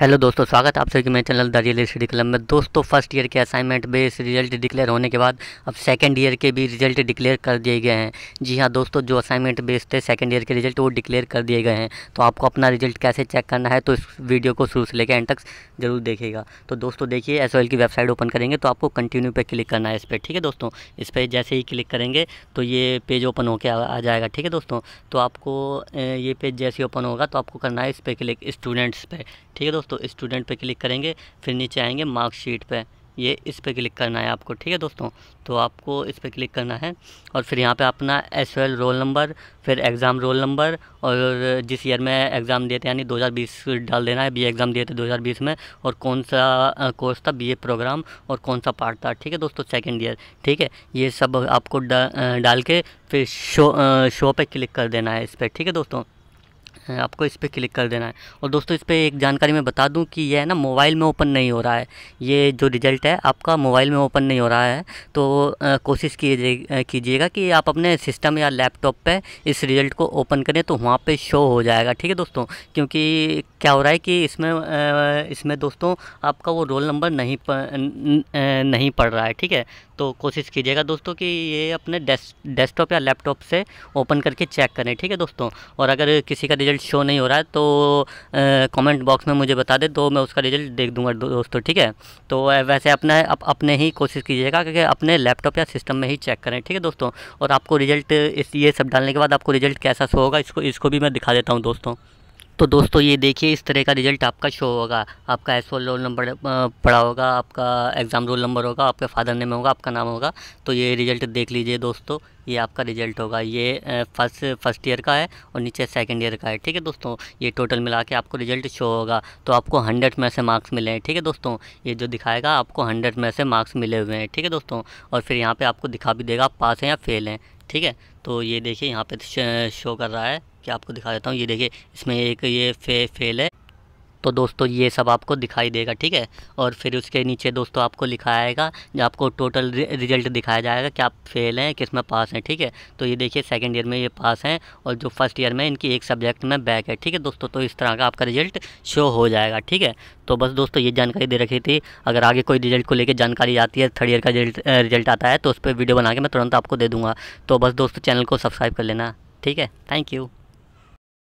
hello दोस्तों स्वागत है आप सभी के मेरे channel the real study club में दोस्तों फर्स्ट ईयर के असाइनमेंट बेस रिजल्ट डिक्लेयर होने के बाद अब सेकंड ईयर के भी रिजल्ट डिक्लेयर कर दिए गए हैं जी हाँ दोस्तों जो असाइनमेंट बेस थे सेकंड ईयर के रिजल्ट वो डिक्लेयर कर दिए गए हैं तो आपको अपना रिजल्ट कैसे चेक करना है तो इस वीडियो को शुरू से लेकर एंड तक जरूर देखेगा तो दोस्तों देखिए एस की वेबसाइट ओपन करेंगे तो आपको कंटिन्यू पर क्लिक करना है इस पर ठीक है दोस्तों इस पर जैसे ही क्लिक करेंगे तो ये पेज ओपन होकर आ जाएगा ठीक है दोस्तों तो आपको ये पेज जैसे ओपन होगा तो आपको करना है इस पर क्लिक स्टूडेंट्स पर ठीक है दोस्तों दोस्तों स्टूडेंट पे क्लिक करेंगे फिर नीचे आएंगे मार्कशीट पे ये इस पर क्लिक करना है आपको ठीक है दोस्तों तो आपको इस पर क्लिक करना है और फिर यहाँ पे अपना एस रोल नंबर फिर एग्ज़ाम रोल नंबर और जिस ईयर में एग्ज़ाम दिए थे यानी 2020 डाल देना है बी एग्ज़ाम दिए थे 2020 में और कौन सा कोर्स था बीए प्रोग्राम और कौन सा पार्ट था ठीक है दोस्तों सेकेंड ईयर ठीक है ये सब आपको डा, डाल के फिर शो शो पर क्लिक कर देना है इस पर ठीक है दोस्तों आपको इस पर क्लिक कर देना है और दोस्तों इस पर एक जानकारी मैं बता दूं कि यह है ना मोबाइल में ओपन नहीं हो रहा है ये जो रिज़ल्ट है आपका मोबाइल में ओपन नहीं हो रहा है तो कोशिश कीजिएगा कि आप अपने सिस्टम या लैपटॉप पर इस रिज़ल्ट को ओपन करें तो वहाँ पर शो हो जाएगा ठीक है दोस्तों क्योंकि क्या हो रहा है कि इसमें इसमें दोस्तों आपका वो रोल नंबर नहीं न, न, नहीं पड़ रहा है ठीक है तो कोशिश कीजिएगा दोस्तों कि ये अपने डेस्कटॉप या लैपटॉप से ओपन करके चेक करें ठीक है दोस्तों और अगर किसी का रिजल्ट शो नहीं हो रहा है तो कमेंट बॉक्स में मुझे बता दें तो मैं उसका रिजल्ट देख दूंगा दोस्तों ठीक है तो वैसे अपना अप, अपने ही कोशिश कीजिएगा क्योंकि अपने लैपटॉप या सिस्टम में ही चेक करें ठीक है दोस्तों और आपको रिजल्ट इस ये सब डालने के बाद आपको रिजल्ट कैसा शो होगा इसको इसको भी मैं दिखा देता हूँ दोस्तों तो दोस्तों ये देखिए इस तरह का रिजल्ट आपका शो होगा आपका एस रोल नंबर पड़ा होगा आपका एग्ज़ाम रोल नंबर होगा आपके फादर नेम होगा आपका नाम होगा तो ये रिजल्ट देख लीजिए दोस्तों ये आपका रिजल्ट होगा ये फर्स्ट फर्स्ट ईयर का है और नीचे सेकंड ईयर का है ठीक है दोस्तों ये टोटल मिला के आपको रिजल्ट शो होगा तो आपको हंड्रेड में से मार्क्स मिले हैं ठीक है दोस्तों ये जो दिखाएगा आपको हंड्रेड में से मार्क्स मिले हुए हैं ठीक है दोस्तों और फिर यहाँ पर आपको दिखा भी देगा आप पास हैं या फेल हैं ठीक है तो ये देखिए यहाँ पर शो कर रहा है करके आपको दिखा देता हूँ ये देखिए इसमें एक ये फे फेल है तो दोस्तों ये सब आपको दिखाई देगा ठीक है और फिर उसके नीचे दोस्तों आपको लिखाएगा जो आपको टोटल रिजल्ट दिखाया जाएगा कि आप फेल हैं किस में पास हैं ठीक है तो ये देखिए सेकेंड ईयर में ये पास हैं और जो फर्स्ट ईयर में इनकी एक सब्जेक्ट में बैक है ठीक है दोस्तों तो इस तरह का आपका रिजल्ट शो हो जाएगा ठीक है तो बस दोस्तों ये जानकारी दे रखी थी अगर आगे कोई रिजल्ट को लेकर जानकारी आती है थर्ड ईयर का रिजल्ट आता है तो उस पर वीडियो बना के मैं तुरंत आपको दे दूँगा तो बस दोस्तों चैनल को सब्सक्राइब कर लेना ठीक है थैंक यू